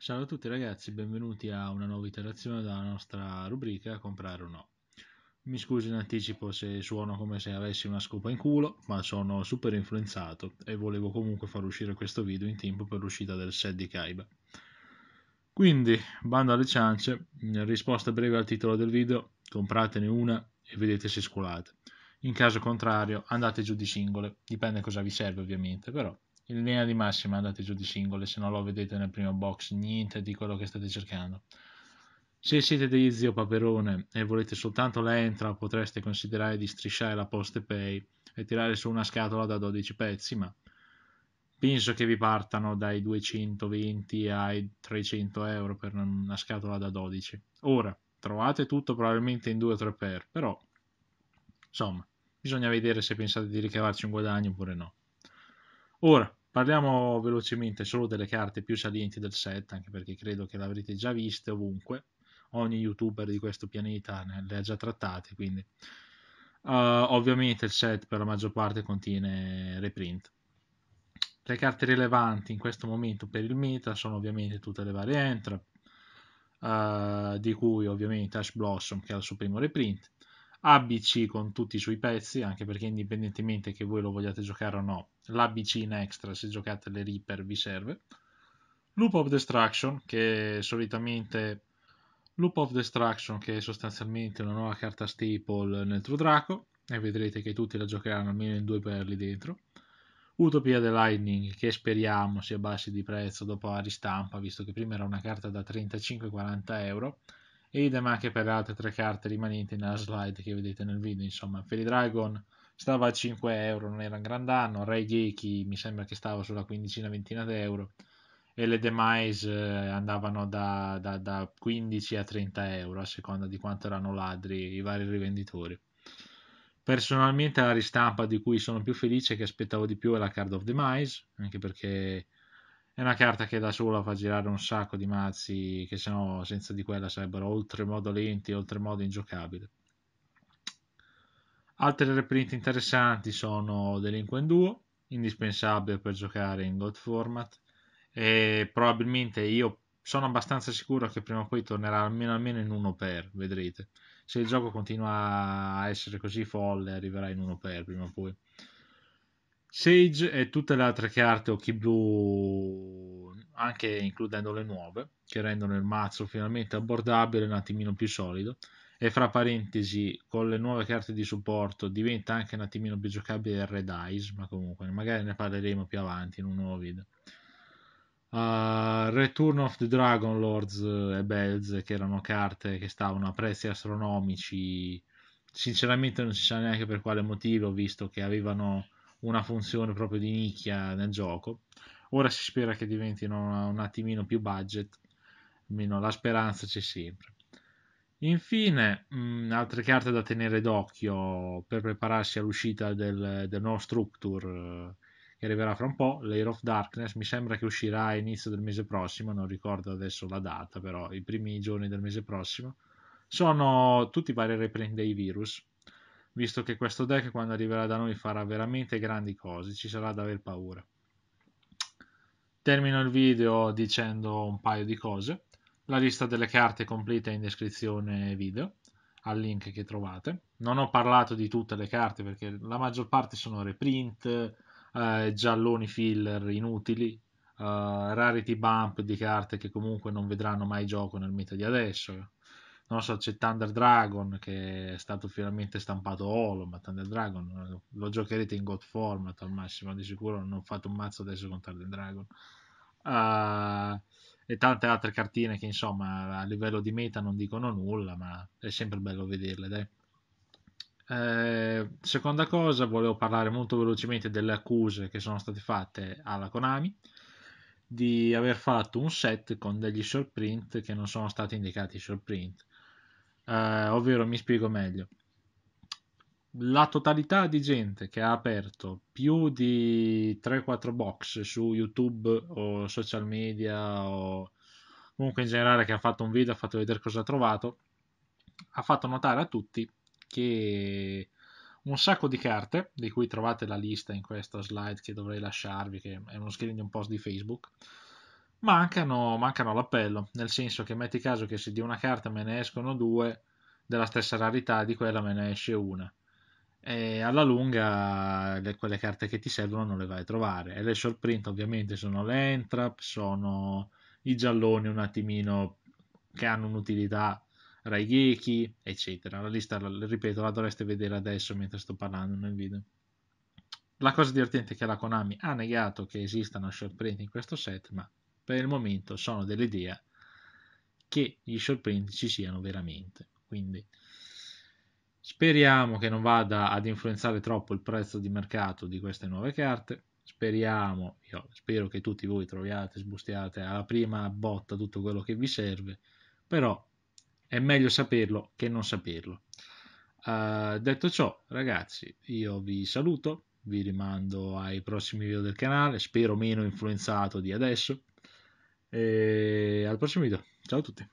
Ciao a tutti ragazzi, benvenuti a una nuova iterazione della nostra rubrica Comprare o no. Mi scuso in anticipo se suono come se avessi una scopa in culo, ma sono super influenzato e volevo comunque far uscire questo video in tempo per l'uscita del set di Kaiba. Quindi, bando alle ciance, risposta breve al titolo del video, compratene una e vedete se scolate. In caso contrario, andate giù di singole, dipende cosa vi serve ovviamente, però in linea di massima andate giù di singole se non lo vedete nel primo box niente di quello che state cercando se siete degli zio Paperone e volete soltanto l'entra potreste considerare di strisciare la Poste Pay e tirare su una scatola da 12 pezzi ma penso che vi partano dai 220 ai 300 euro per una scatola da 12 ora trovate tutto probabilmente in 2 o 3 per però insomma bisogna vedere se pensate di ricavarci un guadagno oppure no ora Parliamo velocemente solo delle carte più salienti del set, anche perché credo che le avrete già viste ovunque. Ogni youtuber di questo pianeta le ha già trattate, quindi uh, ovviamente il set per la maggior parte contiene reprint. Le carte rilevanti in questo momento per il meta sono ovviamente tutte le varie entrap, uh, di cui ovviamente Ash Blossom che ha il suo primo reprint, ABC con tutti i suoi pezzi, anche perché indipendentemente che voi lo vogliate giocare o no, l'ABC in extra se giocate le Reaper vi serve. Loop of Destruction, che solitamente Loop of Destruction, che è sostanzialmente una nuova carta staple nel True Draco, e vedrete che tutti la giocheranno almeno in due perli dentro. Utopia the Lightning, che speriamo si abbassi di prezzo dopo la ristampa, visto che prima era una carta da 35-40 euro idem anche per le altre tre carte rimanenti nella slide che vedete nel video insomma Fairy Dragon stava a 5 euro non era un gran danno Ray Geki mi sembra che stava sulla quindicina ventina di e le demise eh, andavano da, da, da 15 a 30 euro a seconda di quanto erano ladri i vari rivenditori personalmente la ristampa di cui sono più felice che aspettavo di più è la Card of Demise anche perché è una carta che da sola fa girare un sacco di mazzi che se no senza di quella sarebbero oltremodo lenti, oltremodo ingiocabili. Altre reprint interessanti sono Delinquent 2, indispensabile per giocare in God Format e probabilmente io sono abbastanza sicuro che prima o poi tornerà almeno, almeno in uno per, vedrete. Se il gioco continua a essere così folle arriverà in uno per prima o poi. Sage e tutte le altre carte occhi blu, anche includendo le nuove, che rendono il mazzo finalmente abbordabile e un attimino più solido. E fra parentesi, con le nuove carte di supporto diventa anche un attimino più giocabile il Red Eyes, ma comunque magari ne parleremo più avanti in un nuovo video. Uh, Return of the Dragon Lords e Bells, che erano carte che stavano a prezzi astronomici, sinceramente non si sa neanche per quale motivo, visto che avevano una funzione proprio di nicchia nel gioco. Ora si spera che diventino un attimino più budget, almeno la speranza c'è sempre. Infine, mh, mm, altre carte da tenere d'occhio per prepararsi all'uscita del, del nuovo Structure eh, che arriverà fra un po', Layer of Darkness, mi sembra che uscirà a inizio del mese prossimo, non ricordo adesso la data, però i primi giorni del mese prossimo, sono tutti vari reprint dei virus, visto che questo deck quando arriverà da noi farà veramente grandi cose, ci sarà da aver paura. Termino il video dicendo un paio di cose. La lista delle carte complete è in descrizione video, al link che trovate. Non ho parlato di tutte le carte perché la maggior parte sono reprint, eh, gialloni filler inutili, Uh, rarity bump di carte che comunque non vedranno mai gioco nel meta di adesso, non so, c'è Thunder Dragon che è stato finalmente stampato Olo, ma Thunder Dragon lo giocherete in God Format al massimo, di sicuro non fate un mazzo adesso con Thunder Dragon. Uh, e tante altre cartine che insomma a livello di meta non dicono nulla, ma è sempre bello vederle, dai. Eh, seconda cosa, volevo parlare molto velocemente delle accuse che sono state fatte alla Konami di aver fatto un set con degli short print che non sono stati indicati short print eh, ovvero mi spiego meglio. La totalità di gente che ha aperto più di 3-4 box su YouTube o social media o comunque in generale che ha fatto un video, ha fatto vedere cosa ha trovato, ha fatto notare a tutti che un sacco di carte, di cui trovate la lista in questa slide che dovrei lasciarvi, che è uno screen di un post di Facebook, mancano, mancano l'appello, nel senso che metti caso che se di una carta me ne escono due della stessa rarità, di quella me ne esce una. E alla lunga le, quelle carte che ti servono non le vai a trovare. E le short print ovviamente sono le entrap, sono i gialloni un attimino che hanno un'utilità Raigeki, eccetera. La lista, ripeto, la dovreste vedere adesso mentre sto parlando nel video. La cosa divertente è che la Konami ha negato che esista una short print in questo set, ma per il momento sono dell'idea che gli sorprendenti ci siano veramente. Quindi speriamo che non vada ad influenzare troppo il prezzo di mercato di queste nuove carte. Speriamo, io spero che tutti voi troviate, sbustiate alla prima botta tutto quello che vi serve, però è meglio saperlo che non saperlo. Uh, detto ciò, ragazzi, io vi saluto, vi rimando ai prossimi video del canale, spero meno influenzato di adesso e al prossimo video. Ciao a tutti.